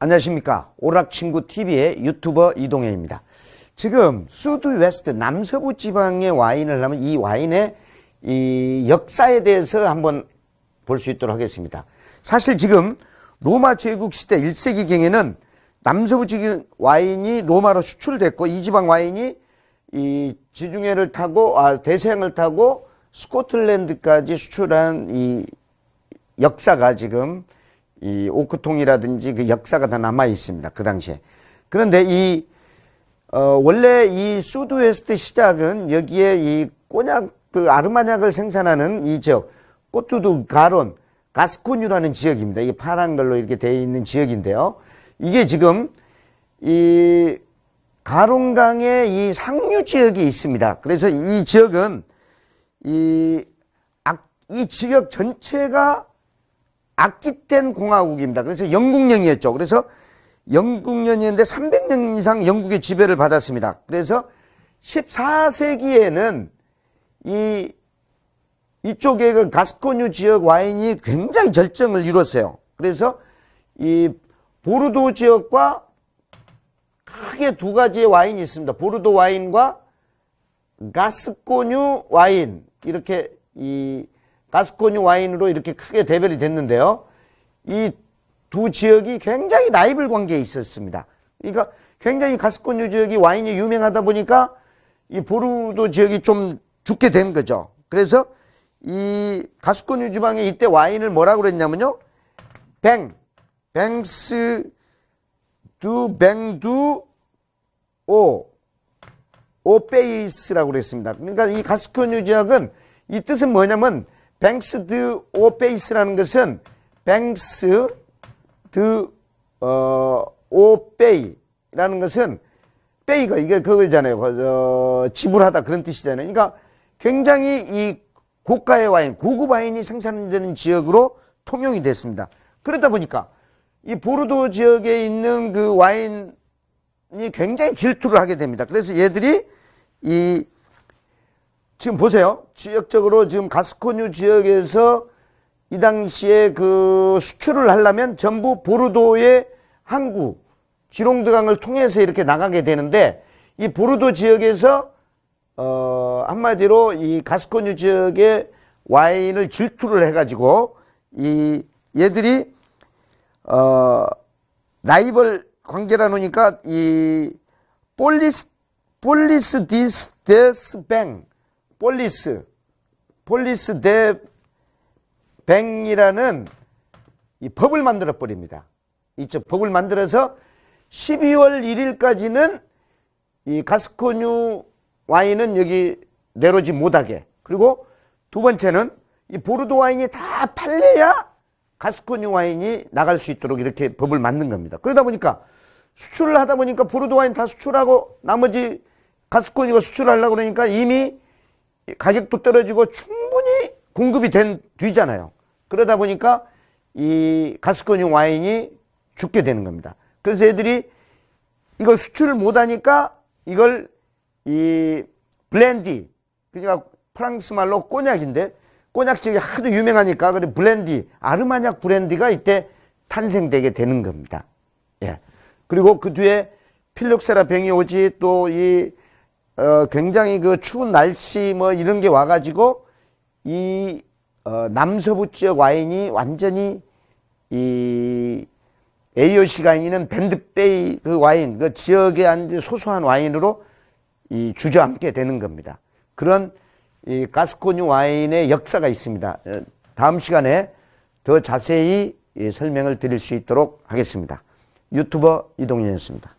안녕하십니까 오락친구TV의 유튜버 이동해입니다 지금 수드웨스트 남서부 지방의 와인을 하면 이 와인의 이 역사에 대해서 한번 볼 수 있도록 하겠습니다 사실 지금 로마 제국 시대 1세기경에는 남서부 지방 와인이 로마로 수출됐고 이 지방 와인이 이 지중해를 타고 아대생을 타고 스코틀랜드까지 수출한 이 역사가 지금 이 오크통이라든지 그 역사가 다 남아 있습니다. 그 당시에. 그런데 이 어, 원래 이 수드웨스트 시작은 여기에 이 꼬냑 그 아르마냑을 생산하는 이 지역 꼬투두 가론 가스코뉴라는 지역입니다. 이게 파란 걸로 이렇게 되어 있는 지역인데요. 이게 지금 이 가롱강의이 상류 지역이 있습니다. 그래서 이 지역은 이, 이 지역 전체가 악기된 공화국입니다. 그래서 영국령이었죠. 그래서 영국령이었는데 300년 이상 영국의 지배를 받았습니다. 그래서 14세기에는 이 이쪽에 그 가스코뉴 지역 와인이 굉장히 절정을 이뤘어요. 그래서 이 보르도 지역과 크게 두 가지의 와인이 있습니다. 보르도 와인과 가스코뉴 와인 이렇게 이 가스코뉴 와인으로 이렇게 크게 대별이 됐는데요. 이 두 지역이 굉장히 라이벌 관계에 있었습니다. 그러니까 굉장히 가스코뉴 지역이 와인이 유명하다 보니까 이 보르도 지역이 좀 죽게 된 거죠. 그래서 이 가스코뉴 지방에 이때 와인을 뭐라고 그랬냐면요. 뱅, 뱅스 두뱅두 오 오페이스라고 그랬습니다. 그러니까 이 가스콘 유지역은이 뜻은 뭐냐면 뱅스 드 오페이스라는 것은 뱅스 드 어, 오페이라는 것은 페이가 이게 그거잖아요. 어, 지불하다 그런 뜻이잖아요. 그러니까 굉장히 이 고가의 와인, 고급 와인이 생산되는 지역으로 통용이 됐습니다. 그러다 보니까 이 보르도 지역에 있는 그 와인이 굉장히 질투를 하게 됩니다. 그래서 얘들이 이 지금 보세요. 지역적으로 지금 가스코뉴 지역에서 이 당시에 그 수출을 하려면 전부 보르도의 항구 지롱드강을 통해서 이렇게 나가게 되는데 이 보르도 지역에서 어 한마디로 이 가스코뉴 지역의 와인을 질투를 해가지고 이 얘들이 어, 라이벌 관계라 놓으니까 이 폴리스 폴리스 디스 데스뱅 폴리스 폴리스 데뱅이라는 이 법을 만들어 버립니다. 이쪽 법을 만들어서 12월 1일까지는 이 가스코뉴 와인은 여기 내려오지 못하게 그리고 두 번째는 이 보르도 와인이 다 팔려야 가스코니 와인이 나갈 수 있도록 이렇게 법을 만든 겁니다. 그러다 보니까 수출을 하다 보니까 보르도 와인 다 수출하고 나머지 가스코니가 수출하려고 그러니까 이미 가격도 떨어지고 충분히 공급이 된 뒤잖아요. 그러다 보니까 이 가스코니 와인이 죽게 되는 겁니다. 그래서 애들이 이걸 수출을 못하니까 이걸 이 블렌디 그러니까 프랑스 말로 꼬냑인데 꼬냑지역이 하도 유명하니까 그래 블렌디 아르마냑 브랜디가 이때 탄생되게 되는 겁니다. 예. 그리고 그 뒤에 필록세라 병이 오지 또 이 어, 굉장히 그 추운 날씨 뭐 이런 게 와가지고 이 어, 남서부 지역 와인이 완전히 이 AOC 와인는 밴드베이 그 와인 그 지역에 한 소소한 와인으로 이 주저앉게 되는 겁니다. 그런 이 가스코뉴 와인의 역사가 있습니다. 어, 다음 시간에 더 자세히 설명을 드릴 수 있도록 하겠습니다. 유튜버 이동현이었습니다.